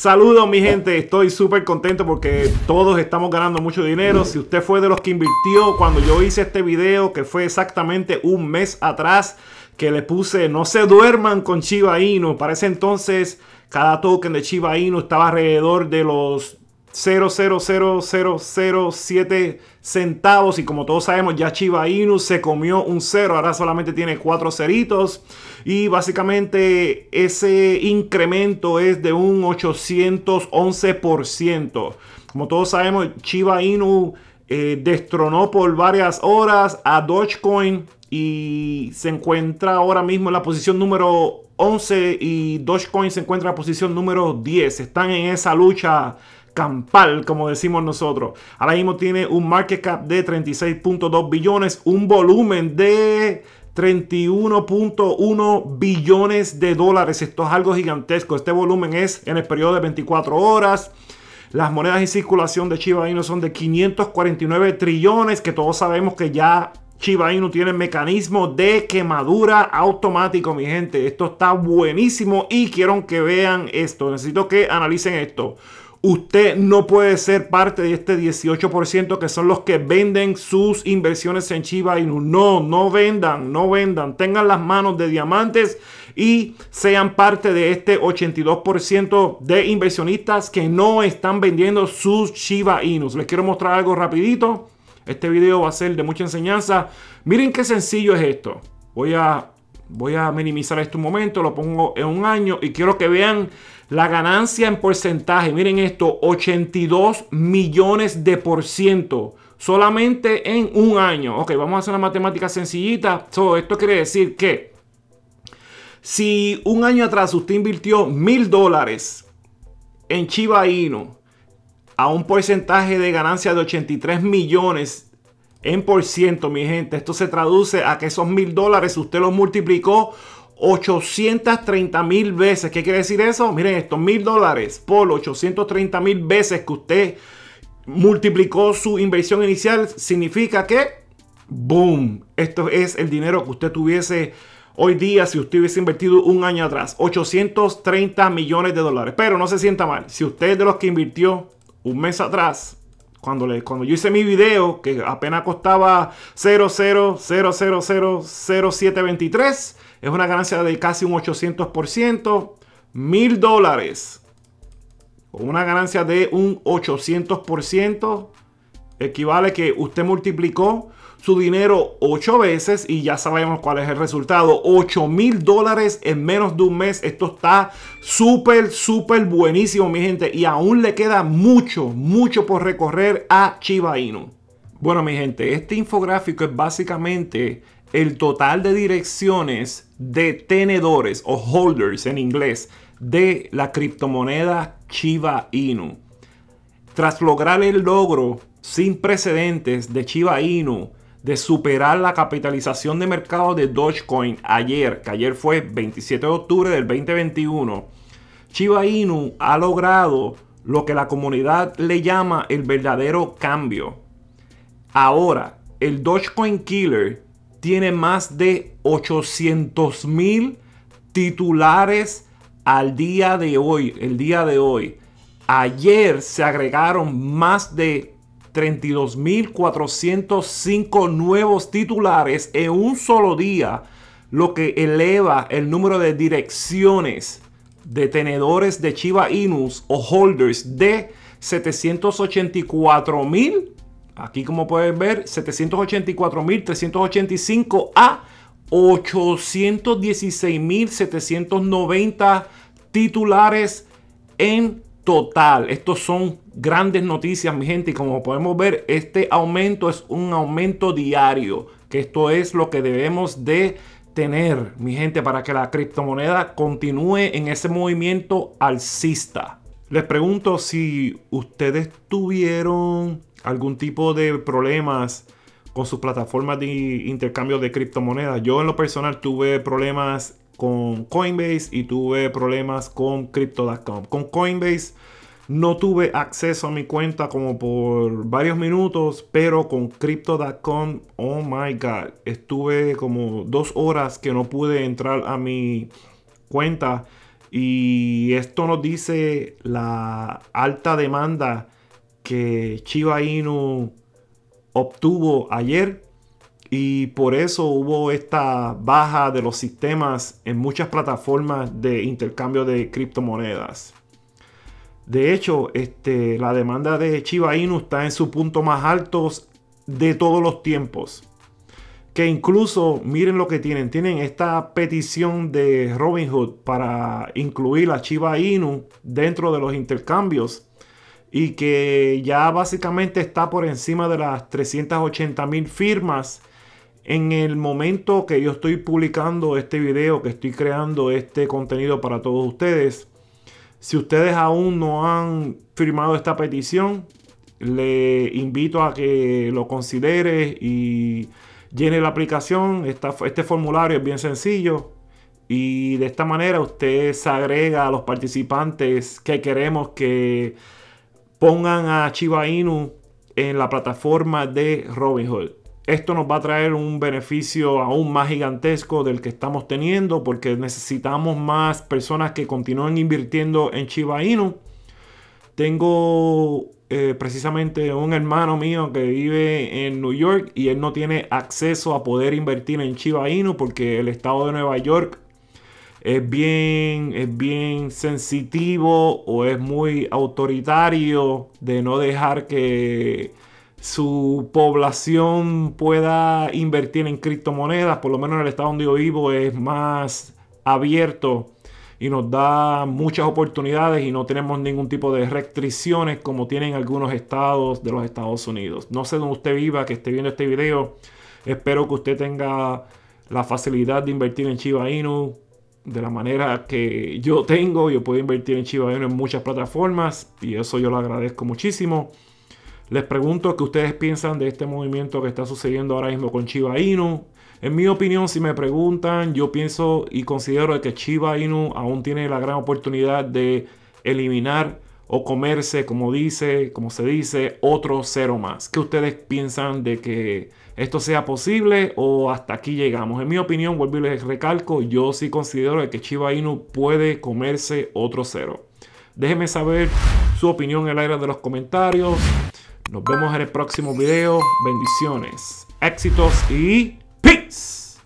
Saludos mi gente, estoy súper contento porque todos estamos ganando mucho dinero. Si usted fue de los que invirtió cuando yo hice este video, que fue exactamente un mes atrás, que le puse no se duerman con Chiba Inu. Para ese entonces cada token de Chiba Inu estaba alrededor de los 0.00007 centavos y como todos sabemos ya Chiba Inu se comió un cero, ahora solamente tiene cuatro ceritos y básicamente ese incremento es de un 811%. Como todos sabemos Chiba Inu destronó por varias horas a Dogecoin y se encuentra ahora mismo en la posición número 11 y Dogecoin se encuentra en la posición número 10. Están en esa lucha campal, como decimos nosotros. Ahora mismo tiene un market cap de 36.2 billones, un volumen de 31.1 billones de dólares. Esto es algo gigantesco. Este volumen es en el periodo de 24 horas. Las monedas en circulación de Chiba Inu son de 549 trillones, que todos sabemos que ya Chiba Inu tiene mecanismo de quemadura automático, mi gente. Esto está buenísimo y quiero que vean esto. Necesito que analicen esto. Usted no puede ser parte de este 18% que son los que venden sus inversiones en Chiva Inu. No, no vendan, no vendan. Tengan las manos de diamantes y sean parte de este 82% de inversionistas que no están vendiendo sus Chiba Inus. Les quiero mostrar algo rapidito. Este video va a ser de mucha enseñanza. Miren qué sencillo es esto. Voy a, voy a minimizar esto un momento, lo pongo en un año y quiero que vean la ganancia en porcentaje, miren esto, 82 millones de por ciento solamente en un año. Ok, vamos a hacer una matemática sencillita. esto quiere decir que si un año atrás usted invirtió mil dólares en Chiba Inu a un porcentaje de ganancia de 83 millones en por ciento, mi gente, esto se traduce a que esos mil dólares usted los multiplicó 830 mil veces. ¿Qué quiere decir eso? Miren estos mil dólares por 830 mil veces que usted multiplicó su inversión inicial, significa que, boom, esto es el dinero que usted tuviese hoy día si usted hubiese invertido un año atrás, 830 millones de dólares. Pero no se sienta mal, si usted de los que invirtió un mes atrás, cuando, le, cuando yo hice mi video, que apenas costaba 000000723. Es una ganancia de casi un 800%. Mil dólares. Con una ganancia de un 800%. Equivale que usted multiplicó su dinero ocho veces y ya sabemos cuál es el resultado. Ocho mil dólares en menos de un mes. Esto está súper, súper buenísimo, mi gente. Y aún le queda mucho, mucho por recorrer a Chiba Inu. Bueno, mi gente, este infográfico es básicamente el total de direcciones de tenedores o holders en inglés de la criptomoneda Shiba Inu. Tras lograr el logro sin precedentes de Shiba Inu de superar la capitalización de mercado de Dogecoin ayer, que ayer fue 27 de octubre del 2021, Shiba Inu ha logrado lo que la comunidad le llama el verdadero cambio. Ahora, el Dogecoin Killer tiene más de 800 mil titulares al día de hoy. El día de hoy. Ayer se agregaron más de 32.405 nuevos titulares en un solo día, lo que eleva el número de direcciones de tenedores de Chiva Inus o holders de 784 mil Aquí como pueden ver, 784.385 a 816.790 titulares en total. Estos son grandes noticias, mi gente. Y como podemos ver, este aumento es un aumento diario. Que esto es lo que debemos de tener, mi gente, para que la criptomoneda continúe en ese movimiento alcista. Les pregunto si ustedes tuvieron algún tipo de problemas con sus plataformas de intercambio de criptomonedas. Yo en lo personal tuve problemas con Coinbase y tuve problemas con crypto.com. Con Coinbase no tuve acceso a mi cuenta como por varios minutos, pero con crypto.com, oh my god, estuve como dos horas que no pude entrar a mi cuenta. Y esto nos dice la alta demanda que Chiba Inu obtuvo ayer y por eso hubo esta baja de los sistemas en muchas plataformas de intercambio de criptomonedas. De hecho, este, la demanda de Chiba Inu está en su punto más alto de todos los tiempos. Que incluso, miren lo que tienen, tienen esta petición de Robinhood para incluir a Chiba Inu dentro de los intercambios y que ya básicamente está por encima de las 380 mil firmas. En el momento que yo estoy publicando este video, que estoy creando este contenido para todos ustedes, si ustedes aún no han firmado esta petición, le invito a que lo considere y llene la aplicación. este formulario es bien sencillo y de esta manera usted se agrega a los participantes que queremos que pongan a Chiba Inu en la plataforma de Robinhood. Esto nos va a traer un beneficio aún más gigantesco del que estamos teniendo porque necesitamos más personas que continúen invirtiendo en Chiba Inu. Tengo eh, precisamente un hermano mío que vive en New York y él no tiene acceso a poder invertir en Chiba Inu porque el estado de Nueva York es bien, es bien sensitivo o es muy autoritario de no dejar que su población pueda invertir en criptomonedas, por lo menos en el estado donde yo vivo es más abierto y nos da muchas oportunidades y no tenemos ningún tipo de restricciones como tienen algunos estados de los Estados Unidos. No sé dónde usted viva, que esté viendo este video. Espero que usted tenga la facilidad de invertir en Chiba Inu, de la manera que yo tengo. Yo puedo invertir en Chiva Inu en muchas plataformas y eso yo lo agradezco muchísimo. Les pregunto qué ustedes piensan de este movimiento que está sucediendo ahora mismo con Chiba Inu. En mi opinión, si me preguntan, yo pienso y considero que Chiba Inu aún tiene la gran oportunidad de eliminar o comerse, como dice, como se dice, otro cero más. ¿Qué ustedes piensan de que esto sea posible o hasta aquí llegamos? En mi opinión, vuelvo y les recalco, yo sí considero que Chiba Inu puede comerse otro cero. Déjenme saber su opinión en el área de los comentarios. Nos vemos en el próximo video. Bendiciones, éxitos y peace.